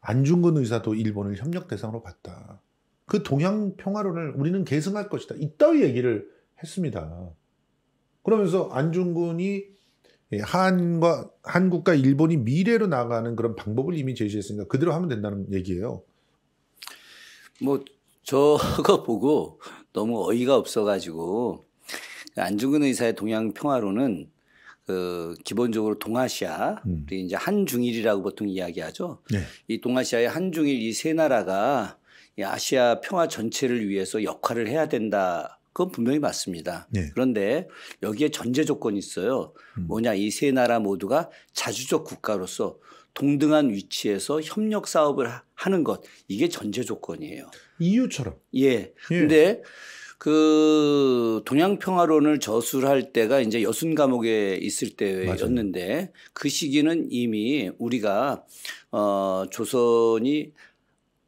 안중근 의사도 일본을 협력 대상으로 봤다. 그 동양 평화론을 우리는 계승할 것이다. 이따위 얘기를 했습니다. 그러면서 안중근이 예, 한과 한국과 일본이 미래로 나가는 그런 방법을 이미 제시했으니까 그대로 하면 된다는 얘기예요. 뭐 저거 보고 너무 어이가 없어가지고 안중근 의사의 동양 평화론은 그 기본적으로 동아시아 음. 이제 한중일이라고 보통 이야기하죠. 네. 이 동아시아의 한중일 이 세 나라가 이 아시아 평화 전체를 위해서 역할을 해야 된다. 그건 분명히 맞습니다. 네. 그런데 여기에 전제 조건이 있어요. 음. 뭐냐 이 세 나라 모두가 자주적 국가로서 동등한 위치에서 협력 사업을 하는 것 이게 전제 조건이에요. EU처럼. 예. 예. 근데 그 동양평화론을 저술할 때가 이제 여순 감옥에 있을 때였는데 맞아요. 그 시기는 이미 우리가 어 조선이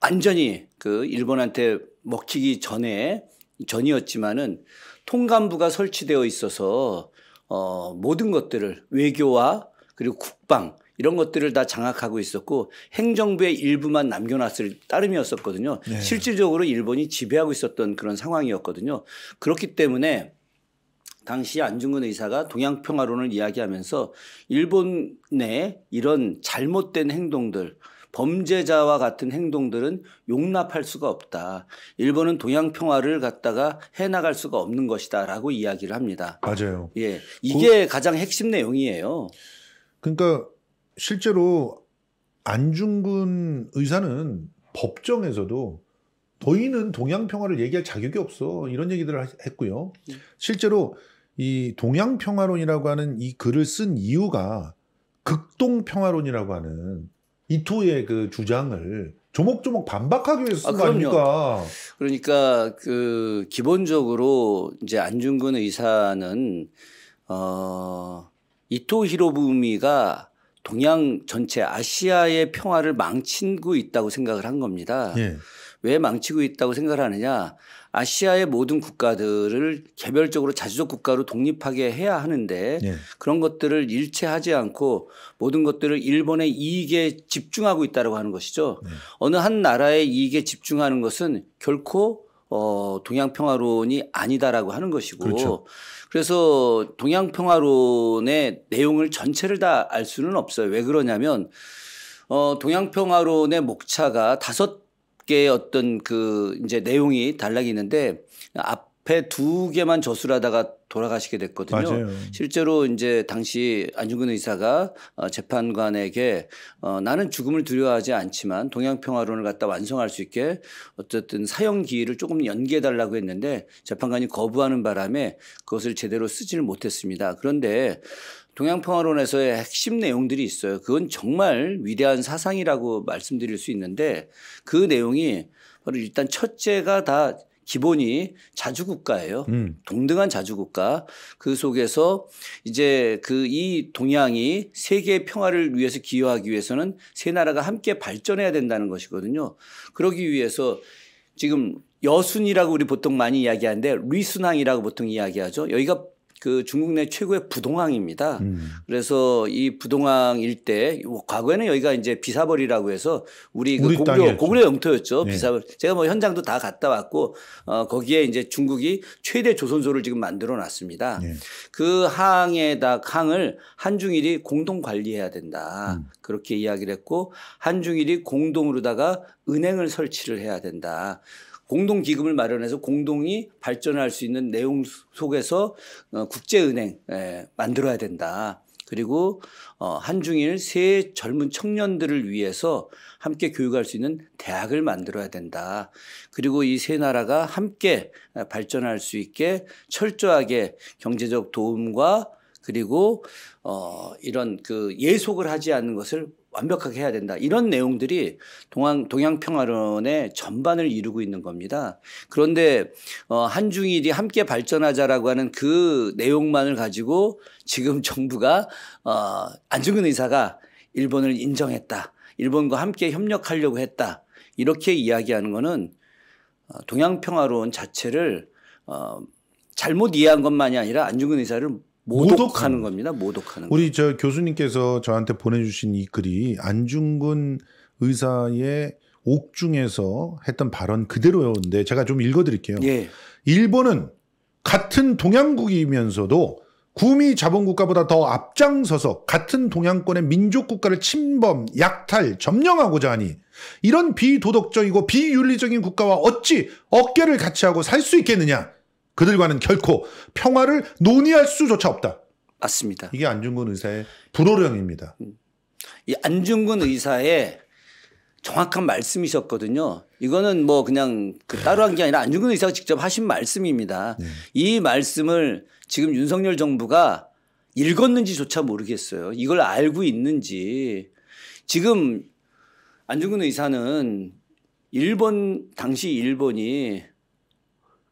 완전히 그 일본한테 먹히기 전에 전이었지만은 통감부가 설치되어 있어서 어 모든 것들을 외교와 그리고 국방 이런 것들을 다 장악하고 있었고 행정부의 일부만 남겨놨을 따름이었었거든요. 네. 실질적으로 일본이 지배하고 있었던 그런 상황이었거든요. 그렇기 때문에 당시 안중근 의사가 동양 평화론을 이야기하면서 일본 내 이런 잘못된 행동들 범죄자와 같은 행동들은 용납할 수가 없다. 일본은 동양 평화를 갖다가 해 나갈 수가 없는 것이다라고 이야기를 합니다. 맞아요. 예. 이게 그... 가장 핵심 내용이에요. 그러니까 실제로 안중근 의사는 법정에서도 너희는 동양평화를 얘기할 자격이 없어. 이런 얘기들을 했고요. 네. 실제로 이 동양평화론이라고 하는 이 글을 쓴 이유가 극동평화론이라고 하는 이토의 그 주장을 조목조목 반박하기 위해서 쓴 거 아, 아닙니까? 그러니까 그 기본적으로 이제 안중근 의사는 어 이토 히로부미가 동양 전체 아시아의 평화를 망치고 있다고 생각을 한 겁니다. 예. 왜 망치고 있다고 생각을 하느냐. 아시아의 모든 국가들을 개별적으로 자주적 국가로 독립하게 해야 하는데 예. 그런 것들을 일체하지 않고 모든 것들을 일본의 이익에 집중하고 있다고 하는 것이죠. 예. 어느 한 나라의 이익에 집중하는 것은 결코 어, 동양평화론이 아니다라고 하는 것이고 그렇죠. 그래서 동양평화론의 내용을 전체를 다 알 수는 없어요. 왜 그러냐면 어, 동양평화론의 목차가 다섯 개의 어떤 그 이제 내용이 달라지는데 앞 배두 개만 저술 하다가 돌아가시게 됐거든요. 맞아요. 실제로 이제 당시 안중근 의사가 어, 재판관에게 어, 나는 죽음을 두려워하지 않지만 동양평화론을 갖다 완성할 수 있게 어쨌든 사형 기일을 조금 연기해 달라고 했는데 재판관이 거부하는 바람에 그것을 제대로 쓰지를 못했습니다. 그런데 동양평화론에서의 핵심 내용들이 있어요. 그건 정말 위대한 사상이라고 말씀드릴 수 있는데 그 내용이 바로 일단 첫째가 다 기본이 자주국가예요. 음. 동등한 자주국가. 그 속에서 이제 그 이동양이 세계 평화를 위해서 기여하기 위해서는 세 나라가 함께 발전해야 된다는 것이거든요. 그러기 위해서 지금 여순이라고 우리 보통 많이 이야기하는데 리순항이라고 보통 이야기하죠. 여기가 그 중국 내 최고의 부동항입니다. 음. 그래서 이 부동항 일대 과거에는 여기가 이제 비사벌이라고 해서 우리, 그 우리 그 고구려 고구려 영토였죠. 네. 비사벌. 제가 뭐 현장도 다 갔다 왔고 어 거기에 이제 중국이 최대 조선소를 지금 만들어 놨습니다. 네. 그 항에다 항을 한중일이 공동 관리해야 된다. 음. 그렇게 이야기를 했고 한중일이 공동으로다가 은행을 설치를 해야 된다. 공동 기금을 마련해서 공동이 발전할 수 있는 내용 속에서 어, 국제은행 만들어야 된다. 그리고 어, 한중일 세 젊은 청년들을 위해서 함께 교육할 수 있는 대학을 만들어야 된다. 그리고 이 세 나라가 함께 발전할 수 있게 철저하게 경제적 도움과 그리고 어, 이런 그 예속을 하지 않는 것을 완벽하게 해야 된다. 이런 내용들이 동양, 동양평화론의 전반을 이루고 있는 겁니다. 그런데, 어, 한중일이 함께 발전하자라고 하는 그 내용만을 가지고 지금 정부가, 어, 안중근 의사가 일본을 인정했다. 일본과 함께 협력하려고 했다. 이렇게 이야기하는 거는 어, 동양평화론 자체를, 어, 잘못 이해한 것만이 아니라 안중근 의사를 모독하는 모독. 겁니다. 모독하는. 우리 거. 저 교수님께서 저한테 보내주신 이 글이 안중근 의사의 옥중에서 했던 발언 그대로였는데 제가 좀 읽어드릴게요. 예. 일본은 같은 동양국이면서도 구미 자본국가보다 더 앞장서서 같은 동양권의 민족국가를 침범, 약탈, 점령하고자 하니 이런 비도덕적이고 비윤리적인 국가와 어찌 어깨를 같이 하고 살 수 있겠느냐. 그들과는 결코 평화를 논의할 수조차 없다. 맞습니다. 이게 안중근 의사의 불호령입니다. 음. 이 안중근 의사의 정확한 말씀이셨거든요. 이거는 뭐 그냥 그 네. 따로 한 게 아니라 안중근 의사가 직접 하신 말씀입니다. 네. 이 말씀을 지금 윤석열 정부가 읽었는지조차 모르겠어요. 이걸 알고 있는지. 지금 안중근 의사는 일본, 당시 일본이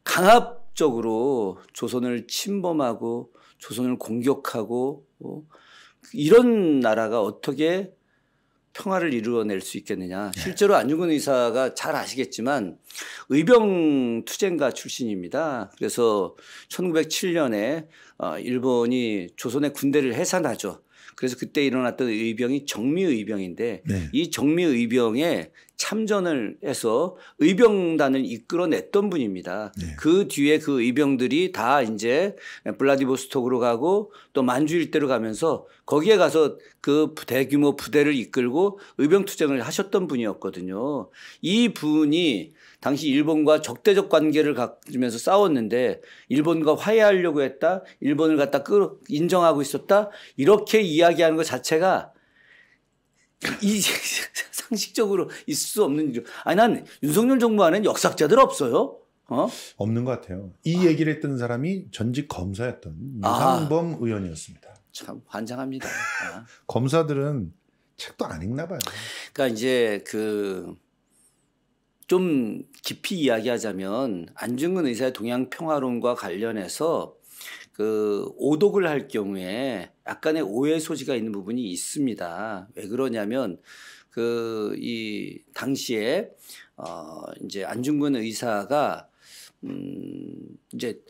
강압 적극적으로 조선을 침범하고 조선을 공격하고 뭐 이런 나라가 어떻게 평화를 이루어낼 수 있겠느냐. 네. 실제로 안중근 의사가 잘 아시겠지만 의병 투쟁가 출신입니다. 그래서 1907년에 어, 일본이 조선의 군대를 해산하죠. 그래서 그때 일어났던 의병이 정미의병인데 네. 이 정미의병에 참전을 해서 의병단을 이끌어냈던 분입니다. 네. 그 뒤에 그 의병들이 다 이제 블라디보스톡으로 가고 또 만주 일대로 가면서 거기에 가서 그 대규모 부대를 이끌고 의병 투쟁을 하셨던 분이었거든요. 이 분이 당시 일본과 적대적 관계를 가지면서 싸웠는데 일본과 화해하려고 했다. 일본을 갖다 끌어 인정하고 있었다. 이렇게 이야기하는 것 자체가 이 상식적으로 있을 수 없는 일. 아니 난 윤석열 정부 안에는 역사학자들 없어요. 어? 없는 것 같아요. 이 아. 얘기를 했던 사람이 전직 검사였던 아. 유상범 아. 의원이었습니다. 참 환장합니다. 아. 검사들은 책도 안 읽나 봐요. 그러니까 이제 그 좀 깊이 이야기하자면 안중근 의사의 동양 평화론과 관련해서 그 오독을 할 경우에 약간의 오해 소지가 있는 부분이 있습니다. 왜 그러냐면 그 이 당시에 어 이제 안중근 의사가 음 이제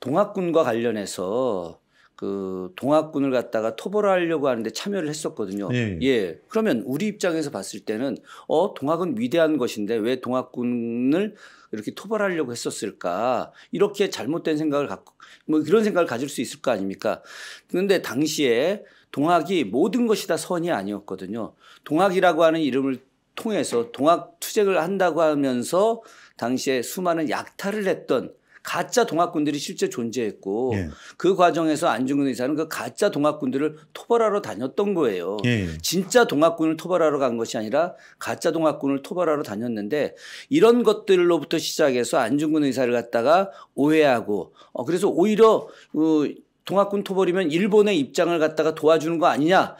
동학군과 관련해서 그 동학군을 갖다가 토벌을 하려고 하는데 참여를 했었거든요. 예. 예. 그러면 우리 입장에서 봤을 때는 어 동학은 위대한 것인데 왜 동학군을 이렇게 토벌하려고 했었을까 이렇게 잘못된 생각을 갖고 뭐 그런 생각을 가질 수 있을 거 아닙니까? 그런데 당시에 동학이 모든 것이 다 선이 아니었거든요. 동학이라고 하는 이름을 통해서 동학 투쟁을 한다고 하면서 당시에 수많은 약탈을 했던 가짜 동학군들이 실제 존재했고 예. 그 과정에서 안중근 의사는 그 가짜 동학군들을 토벌하러 다녔던 거예요. 예. 진짜 동학군을 토벌하러 간 것이 아니라 가짜 동학군을 토벌하러 다녔는데 이런 것들로부터 시작해서 안중근 의사를 갖다가 오해하고 어 그래서 오히려 어 동학군 토벌이면 일본의 입장을 갖다가 도와주는 거 아니냐라고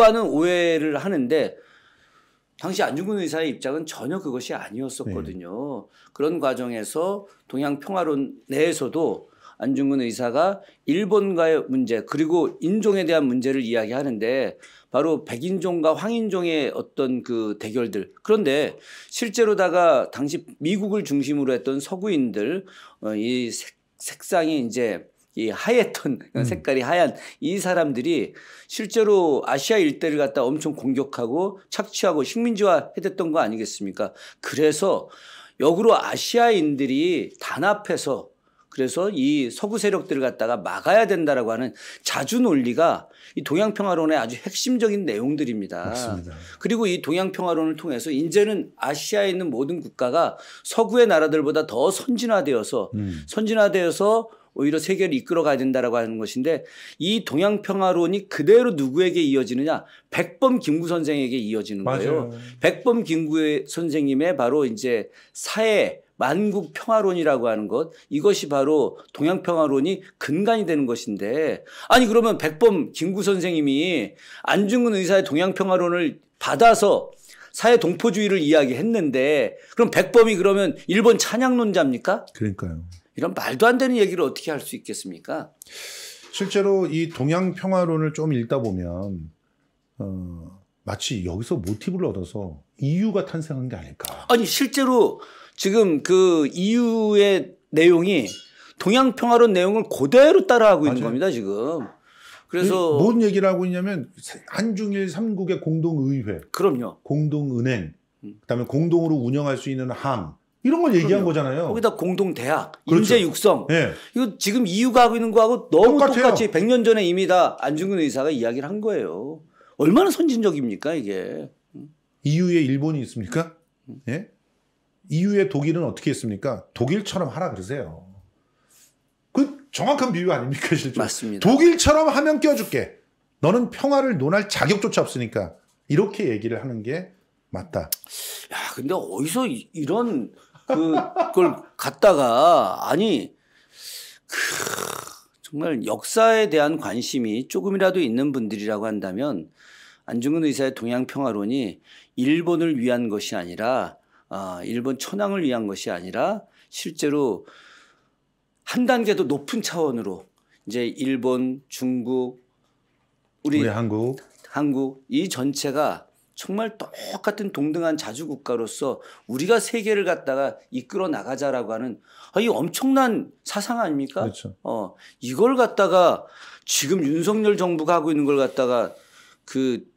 예. 하는 오해를 하는데 당시 안중근 의사의 입장은 전혀 그것이 아니었었거든요. 네. 그런 과정에서 동양평화론 내에서도 안중근 의사가 일본과의 문제 그리고 인종에 대한 문제를 이야기하는데 바로 백인종과 황인종의 어떤 그 대결들 그런데 실제로다가 당시 미국을 중심으로 했던 서구인들 어, 이 색, 상이 이제 이 하얗던 음. 색깔이 하얀 이 사람들이 실제로 아시아 일대를 갖다 엄청 공격하고 착취하고 식민지화 해댔던 거 아니겠습니까? 그래서 역으로 아시아인들이 단합해서 그래서 이 서구 세력들을 갖다가 막아야 된다라고 하는 자주 논리가 이 동양 평화론의 아주 핵심적인 내용들입니다. 맞습니다. 그리고 이 동양 평화론을 통해서 이제는 아시아에 있는 모든 국가가 서구의 나라들보다 더 선진화되어서 음. 선진화되어서 오히려 세계를 이끌어가야 된다라고 하는 것인데 이 동양 평화론이 그대로 누구에게 이어지느냐? 백범 김구 선생에게 이어지는 거예요. 맞아요. 백범 김구 선생님의 바로 이제 사회 만국 평화론이라고 하는 것 이것이 바로 동양 평화론이 근간이 되는 것인데 아니 그러면 백범 김구 선생님이 안중근 의사의 동양 평화론을 받아서 사회 동포주의를 이야기했는데 그럼 백범이 그러면 일본 찬양론자입니까? 그러니까요. 이런 말도 안 되는 얘기를 어떻게 할 수 있겠습니까? 실제로 이 동양 평화론을 좀 읽다 보면 어, 마치 여기서 모티브를 얻어서 EU가 탄생한 게 아닐까? 아니 실제로 지금 그 EU의 내용이 동양 평화론 내용을 그대로 따라하고 맞아요. 있는 겁니다 지금. 그래서 뭔 얘기를 하고 있냐면 한중일 3국의 공동의회, 그럼요, 공동은행, 음. 그다음에 공동으로 운영할 수 있는 항, 이런 걸 얘기한 거잖아요. 거기다 공동대학, 그렇죠. 인재 육성. 네. 예. 이거 지금 이유가 하고 있는 거하고 너무 똑같아요. 똑같이 100년 전에 이미 다 안중근 의사가 이야기를 한 거예요. 얼마나 선진적입니까, 이게. EU에 일본이 있습니까? 예? 네? e 에 독일은 어떻게 했습니까? 독일처럼 하라 그러세요. 그 정확한 비유 아닙니까, 실제 맞습니다. 독일처럼 하면 껴줄게. 너는 평화를 논할 자격조차 없으니까. 이렇게 얘기를 하는 게 맞다. 야, 근데 어디서 이, 이런 그, 그걸 갖다가 아니 크, 정말 역사에 대한 관심이 조금이라도 있는 분들이라고 한다면 안중근 의사의 동양평화론이 일본을 위한 것이 아니라 아, 일본 천황을 위한 것이 아니라 실제로 한 단계 더 높은 차원으로 이제 일본, 중국, 우리, 우리 한국, 한국 이 전체가 정말 똑같은 동등한 자주 국가로서 우리가 세계를 갖다가 이끌어 나가자라고 하는 아, 이 엄청난 사상 아닙니까? 그렇죠. 어 이걸 갖다가 지금 윤석열 정부가 하고 있는 걸 갖다가 그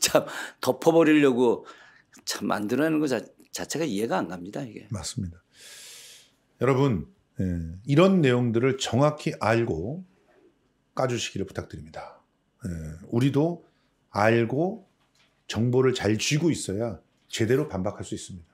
참 덮어버리려고 참 만들어내는 것 자, 자체가 이해가 안 갑니다 이게. 맞습니다. 여러분 예, 이런 내용들을 정확히 알고 까주시기를 부탁드립니다. 예, 우리도 알고 정보를 잘 쥐고 있어야 제대로 반박할 수 있습니다.